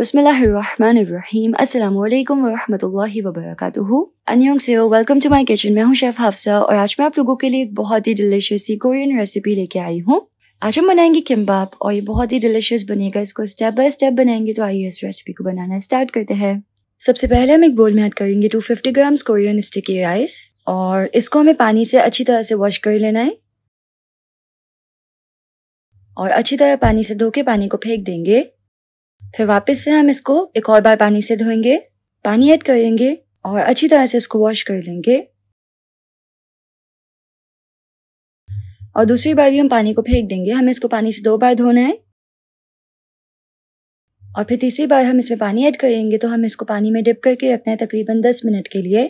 बसमीम अस्सलाम वालेकुम वरहमतुल्लाहि वबरकातुहू वेलकम टू माय किचन मैं हूं शेफ हाफसा और आज मैं आप लोगों के लिए एक बहुत ही डिलीशियस सी कोरियन रेसिपी लेके आई हूं आज हम बनाएंगे किम्बाप और ये बहुत ही डिलीशियस बनेगा इसको स्टेप बाय स्टेप बनाएंगे तो आइए इस रेसिपी को बनाना स्टार्ट करते हैं सबसे पहले हम एक बोल में ऐड करेंगे fifty grams Korean sticky rice और इसको हमें पानी से अच्छी तरह से वॉश कर लेना है और अच्छी तरह पानी से धो के पानी को फेंक देंगे फिर वापस से हम इसको एक और बार पानी से धोएंगे पानी ऐड करेंगे और अच्छी तरह से इसको वॉश कर लेंगे और दूसरी बार भी हम पानी को फेंक देंगे हमें इसको पानी से दो बार धोना है और फिर तीसरी बार हम इसमें पानी ऐड करेंगे तो हम इसको पानी में डिप करके रखना है तकरीबन दस मिनट के लिए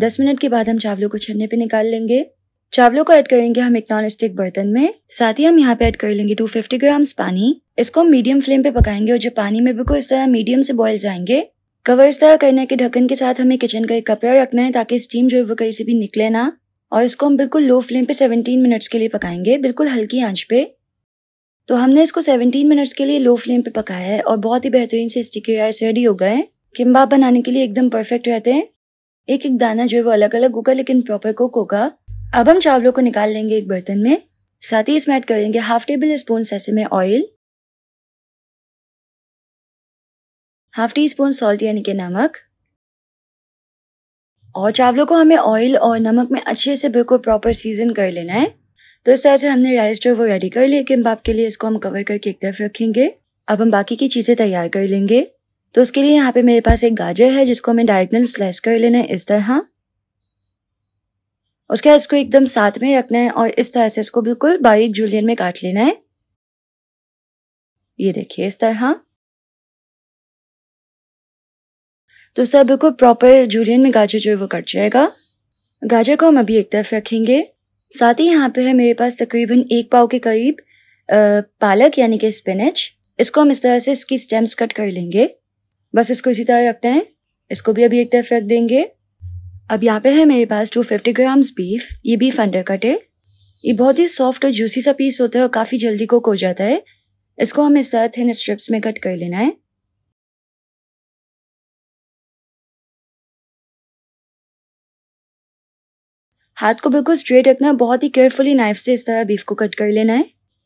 दस मिनट के बाद हम चावलों को छन्ने पे निकाल लेंगे चावलों को ऐड करेंगे हम एक नॉन स्टिक बर्तन में साथ ही हम यहाँ पे ऐड कर लेंगे 250 ग्राम्स पानी इसको हम मीडियम फ्लेम पे पकाएंगे और जो पानी में बिल्कुल इस तरह मीडियम से बॉयल जाएंगे कवर इस तरह करने के ढक्कन के साथ हमें किचन का एक कपड़ा रखना है ताकि स्टीम जो है वो कहीं से भी निकले ना और इसको हम बिल्कुल लो फ्लेम पे 17 मिनट्स के लिए पकाएंगे बिल्कुल हल्की आंच पे तो हमने इसको 17 मिनट्स के लिए लो फ्लेम पे पकाया है और बहुत ही बेहतरीन से स्टिकी राइस रेडी हो गए किम्बाब बनाने के लिए एकदम परफेक्ट रहते हैं एक एक दाना जो है वो अलग अलग होगा लेकिन प्रॉपर कुक होगा अब हम चावलों को निकाल लेंगे एक बर्तन में साथ ही इसमें ऐड करेंगे half table tablespoon sesame oil half teaspoon salt यानी कि नमक और चावलों को हमें ऑयल और नमक में अच्छे से बिल्कुल प्रॉपर सीजन कर लेना है तो इस तरह से हमने राइस जो वो रेडी कर कि किम्बाप के लिए इसको हम कवर करके एक तरफ रखेंगे अब हम बाकी की चीज़ें तैयार कर लेंगे तो उसके लिए यहाँ पे मेरे पास एक गाजर है जिसको हमें डायरेक्टल स्लाइस कर लेना है इस तरह उसके बाद इसको एकदम साथ में रखना है और इस तरह से इसको बिल्कुल बारीक जूलियन में काट लेना है ये देखिए इस तरह तो उसका बिल्कुल प्रॉपर जूलियन में गाजर जो है वो कट जाएगा गाजर को हम अभी एक तरफ रखेंगे साथ ही यहाँ पे है मेरे पास तकरीबन एक पाव के करीब पालक यानी कि स्पिनच इसको हम इस तरह से इसकी स्टेम्स कट कर लेंगे बस इसको इसी तरह रखते हैं इसको भी अभी एक तरफ रख देंगे अब यहाँ पे है मेरे पास टू फिफ्टी ग्राम्स बीफ ये बीफ अंडर कट है ये बहुत ही सॉफ्ट और जूसी सा पीस होता है और काफ़ी जल्दी कुक हो जाता है इसको हम इस तरह थिन स्ट्रिप्स में कट कर लेना है हाथ को बिल्कुल स्ट्रेट रखना है बहुत ही केयरफुली नाइफ से इस तरह बीफ को कट कर लेना है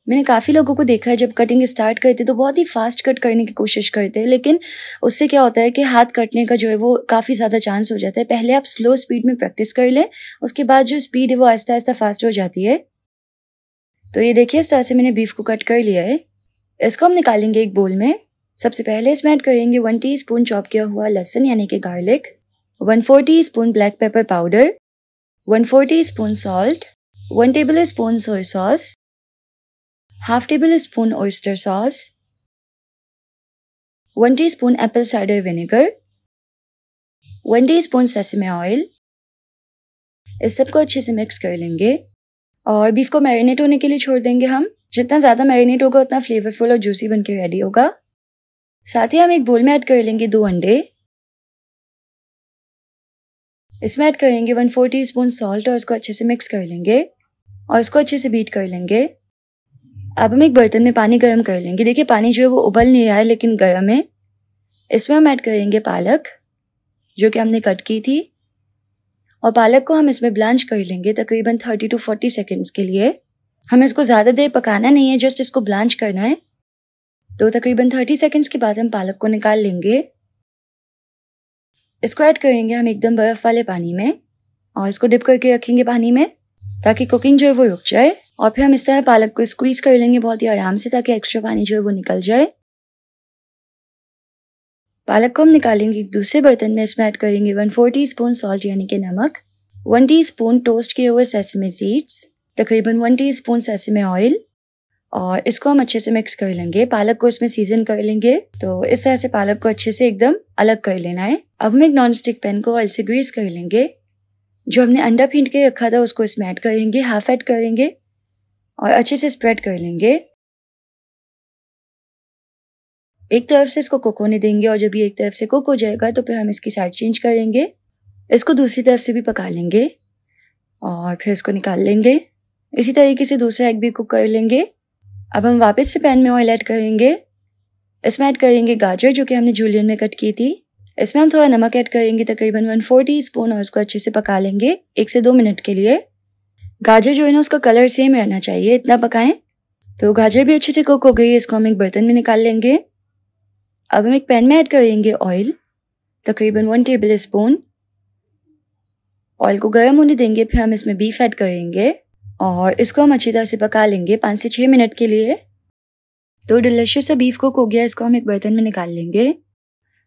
मैंने काफ़ी लोगों को देखा है जब कटिंग स्टार्ट करते तो बहुत ही फास्ट कट करने की कोशिश करते हैं लेकिन उससे क्या होता है कि हाथ कटने का जो है वो काफ़ी ज़्यादा चांस हो जाता है पहले आप स्लो स्पीड में प्रैक्टिस कर लें उसके बाद जो स्पीड है वो आहिस्ता आहिस्ता फास्ट हो जाती है तो ये देखिए इस तरह से मैंने बीफ को कट कर लिया है इसको हम निकालेंगे एक बोल में सबसे पहले इसमें ऐड करेंगे वन स्पून चॉप किया हुआ लहसुन यानी कि garlic one four teaspoon black pepper powder 1/4 teaspoon salt, 1 tablespoon soy sauce, half tablespoon oyster sauce, 1 teaspoon apple cider vinegar, 1 teaspoon sesame oil. इस सबको अच्छे से मिक्स कर लेंगे और बीफ को मैरिनेट होने के लिए छोड़ देंगे हम जितना ज़्यादा मैरिनेट होगा उतना फ्लेवरफुल और जूसी बनके रेडी होगा साथ ही हम एक बोल में ऐड कर लेंगे दो अंडे इसमें ऐड करेंगे one four teaspoon salt और इसको अच्छे से मिक्स कर लेंगे और इसको अच्छे से बीट कर लेंगे अब हम एक बर्तन में पानी गर्म कर लेंगे देखिए पानी जो है वो उबल नहीं रहा है लेकिन गर्म है इसमें हम ऐड करेंगे पालक जो कि हमने कट की थी और पालक को हम इसमें ब्लांच कर लेंगे तकरीबन थर्टी टू फोर्टी सेकेंड्स के लिए हमें इसको ज़्यादा देर पकाना नहीं है जस्ट इसको ब्लांच करना है तो तकरीबन थर्टी सेकेंड्स के बाद हम पालक को निकाल लेंगे स्क्वाड करेंगे हम एकदम बर्फ वाले पानी में और इसको डिप करके रखेंगे पानी में ताकि कुकिंग जो है वो रुक जाए और फिर हम इस तरह पालक को स्क्वीज कर लेंगे बहुत ही आराम से ताकि एक्स्ट्रा पानी जो है वो निकल जाए पालक को हम निकालेंगे एक दूसरे बर्तन में इसमें ऐड करेंगे one four teaspoon salt यानी कि नमक वन टी स्पून टोस्ट किए हुए सेसमे सीड्स तकरीबन one teaspoon sesame oil और इसको हम अच्छे से मिक्स कर लेंगे पालक को इसमें सीजन कर लेंगे तो इस तरह से पालक को अच्छे से एकदम अलग कर लेना है अब हम एक नॉन स्टिक पैन को ऑयल से ग्रीस कर लेंगे जो हमने अंडा फीट के रखा था उसको इसमें ऐड करेंगे हाफ ऐड करेंगे और अच्छे से स्प्रेड कर लेंगे एक तरफ से इसको कुक होने देंगे और जब ये एक तरफ से कुक हो जाएगा तो फिर हम इसकी साइड चेंज करेंगे इसको दूसरी तरफ से भी पका लेंगे और फिर इसको निकाल लेंगे इसी तरीके से दूसरा एग भी कुक कर लेंगे अब हम वापस से पैन में ऑयल ऐड करेंगे इसमें ऐड करेंगे गाजर जो कि हमने जूलियन में कट की थी इसमें हम थोड़ा नमक ऐड करेंगे तकरीबन वन फोर टी स्पून और उसको अच्छे से पका लेंगे एक से दो मिनट के लिए गाजर जो है ना उसका कलर सेम रहना चाहिए इतना पकाएं तो गाजर भी अच्छे से कुक हो गई है इसको हम एक बर्तन में निकाल लेंगे अब हम एक पैन में ऐड करेंगे ऑयल तकरीबन वन टेबल स्पून ऑयल को गर्म होने देंगे फिर हम इसमें बीफ ऐड करेंगे और इसको हम अच्छी तरह से पका लेंगे पाँच से छः मिनट के लिए तो डिलिशियस बीफ कुक हो गया इसको हम एक बर्तन में निकाल लेंगे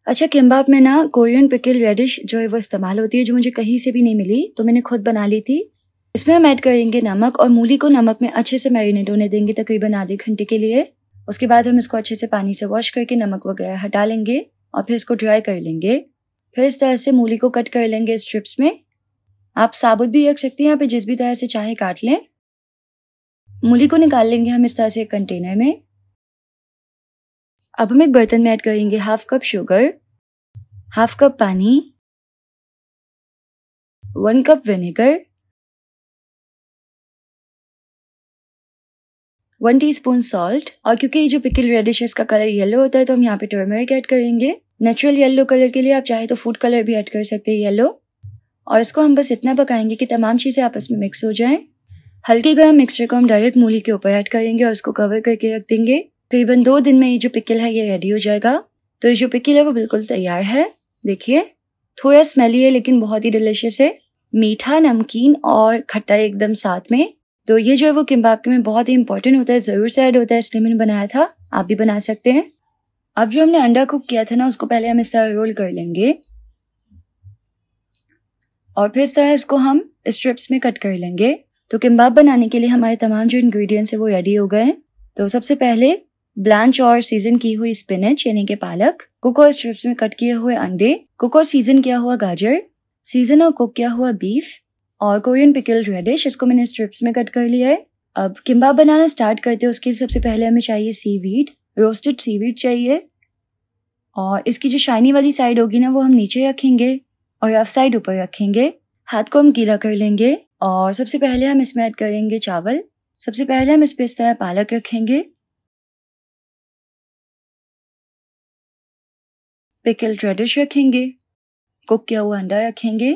अच्छा किम्बाप में ना कोरियन पिकल रेडिश जो है वो इस्तेमाल होती है जो मुझे कहीं से भी नहीं मिली तो मैंने खुद बना ली थी इसमें हम ऐड करेंगे नमक और मूली को नमक में अच्छे से मैरिनेट होने देंगे तकरीबन आधे घंटे के लिए उसके बाद हम इसको अच्छे से पानी से वॉश करके नमक वगैरह हटा लेंगे और फिर इसको ड्राई कर लेंगे फिर इस तरह से मूली को कट कर लेंगे स्ट्रिप्स में आप साबुत भी रख सकते हैं यहाँ पे जिस भी तरह से चाहे काट लें मूली को निकाल लेंगे हम इस तरह से एक कंटेनर में अब हम एक बर्तन में ऐड करेंगे half cup sugar half cup पानी one cup vinegar one teaspoon salt और क्योंकि ये जो पिकल रेडिश है इसका कलर येलो होता है तो हम यहाँ पे टर्मरिक ऐड करेंगे नेचुरल येलो कलर के लिए आप चाहे तो फूड कलर भी ऐड कर सकते हैं येलो और इसको हम बस इतना पकाएंगे कि तमाम चीज़ें आपस में मिक्स हो जाएं हल्के गर्म मिक्सचर को हम डायरेक्ट मूली के ऊपर ऐड करेंगे और उसको कवर करके रख देंगे करीबन दो दिन में ये जो पिकल है ये रेडी हो जाएगा तो ये जो पिकल है वो बिल्कुल तैयार है देखिए थोड़ा स्मेली है लेकिन बहुत ही डिलिशियस है मीठा नमकीन और खट्टा एकदम साथ में तो ये जो है वो किम्बाब के में बहुत ही इंपॉर्टेंट होता है ज़रूर से ऐड होता है इसलिए मैंने बनाया था आप भी बना सकते हैं अब जो हमने अंडा कुक किया था ना उसको पहले हम इस तरह रोल कर लेंगे और फिर इस तरह इसको हम स्ट्रिप्स में कट कर लेंगे तो किम्बाब बनाने के लिए हमारे तमाम जो इन्ग्रीडियंट्स हैं वो रेडी हो गए तो सबसे पहले ब्लांच और सीजन की हुई स्पिनच यानी के पालक कुको और स्ट्रिप्स में कट किए हुए अंडे कुक और सीजन किया हुआ गाजर सीजन और कुक किया हुआ बीफ और कोरियन पिकल्ड रेडिश इसको मैंने स्ट्रिप्स में कट कर लिया है अब किम्बाब बनाना स्टार्ट करते हैं उसके लिए सबसे पहले हमें चाहिए सीवीड रोस्टेड सीवीड चाहिए और इसकी जो शाइनी वाली साइड होगी ना वो हम नीचे रखेंगे और आप साइड ऊपर रखेंगे हाथ को हम गीला कर लेंगे और सबसे पहले हम इसमें ऐड करेंगे चावल सबसे पहले हम इस पर इस तरह पालक रखेंगे पिकल रेडिश रखेंगे कुक किया हुआ अंडा रखेंगे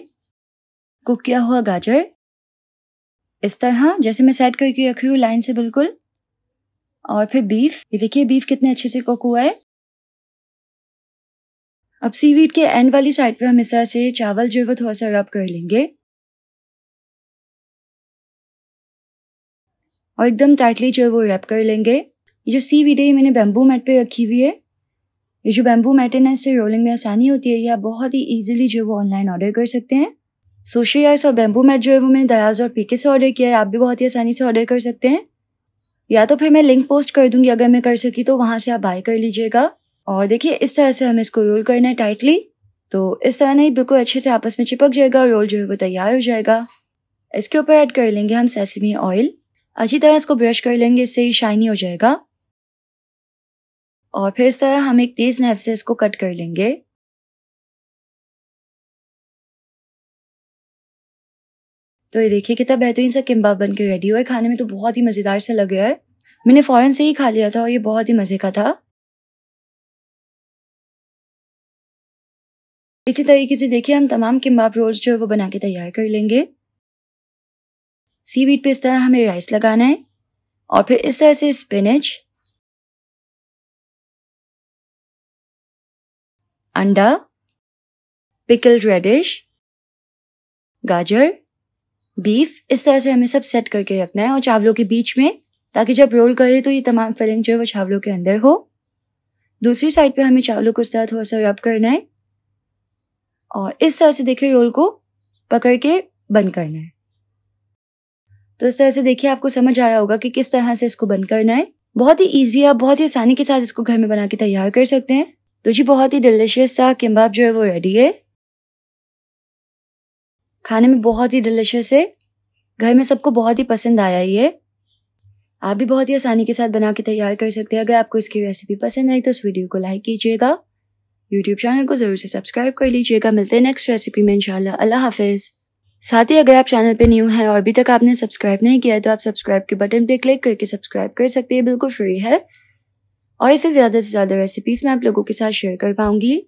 कुक किया हुआ गाजर इस तरह जैसे मैं सेट करके रखी हूँ लाइन से बिल्कुल और फिर बीफ ये देखिए बीफ कितने अच्छे से कुक हुआ है अब सीवीड के एंड वाली साइड पे हम इस तरह से चावल जो है वो थोड़ा सा रब कर लेंगे और एकदम टाइटली जो है वो रैप कर लेंगे ये जो सी वीड है ये मैंने बैम्बू मैट पे रखी हुई है ये जो बैम्बू मैट है ना इससे रोलिंग में आसानी होती है या आप बहुत ही ईजिली जो है वो ऑनलाइन ऑर्डर कर सकते हैं सोशल आइस और बैम्बू मैट जो है वो मैंने दयाज और पीके से ऑर्डर किया है आप भी बहुत ही आसानी से ऑर्डर कर सकते हैं या तो फिर मैं लिंक पोस्ट कर दूंगी अगर मैं कर सकी तो वहाँ से आप बाय कर लीजिएगा और देखिए इस तरह से हमें इसको रोल करना है टाइटली तो इस तरह नहीं बिल्कुल अच्छे से आपस में चिपक जाएगा और रोल जो है वो तैयार हो जाएगा इसके ऊपर ऐड कर लेंगे हम सेसमी ऑयल अच्छी तरह इसको ब्रश कर लेंगे इससे ही शाइनी हो जाएगा और फिर इस तरह हम एक तेज नैफ से इसको कट कर लेंगे तो ये देखिए कितना बेहतरीन सा किम्बा बन के रेडी हुआ है खाने में तो बहुत ही मज़ेदार सा लग रहा है मैंने फ़ौरन से ही खा लिया था और ये बहुत ही मज़े का था इसी तरीके से देखिए हम तमाम किम्बाब रोल्स जो है वो बना के तैयार कर लेंगे सी वीट पर इस तरह हमें राइस लगाना है और फिर इस तरह से स्पिनच अंडा पिकल्ड रेडिश गाजर बीफ इस तरह से हमें सब सेट करके रखना है और चावलों के बीच में ताकि जब रोल करें तो ये तमाम फिलिंग जो है वो चावलों के अंदर हो दूसरी साइड पे हमें चावलों को इस तरह थोड़ा सा रब करना है और इस तरह से देखिए रोल को पकड़ के बंद करना है तो इस तरह से देखिए आपको समझ आया होगा कि किस तरह से इसको बंद करना है बहुत ही ईजी आप बहुत ही आसानी के साथ इसको घर में बना के तैयार कर सकते हैं तो जी बहुत ही डिलिशियस सा किम्बाब जो है वो रेडी है खाने में बहुत ही डिलिशियस है घर में सबको बहुत ही पसंद आया ये आप भी बहुत ही आसानी के साथ बना के तैयार कर सकते हैं अगर आपको इसकी रेसिपी पसंद आई तो इस वीडियो को लाइक कीजिएगा यूट्यूब चैनल को ज़रूर से सब्सक्राइब कर लीजिएगा मिलते हैं नेक्स्ट रेसिपी में इंशाल्लाह अल्लाह हाफिज़ साथ ही अगर आप चैनल पे न्यू हैं और अभी तक आपने सब्सक्राइब नहीं किया है तो आप सब्सक्राइब के बटन पे क्लिक करके सब्सक्राइब कर सकते हैं बिल्कुल फ्री है और इसे ज़्यादा से ज़्यादा रेसिपीज़ मैं आप लोगों के साथ शेयर कर पाऊँगी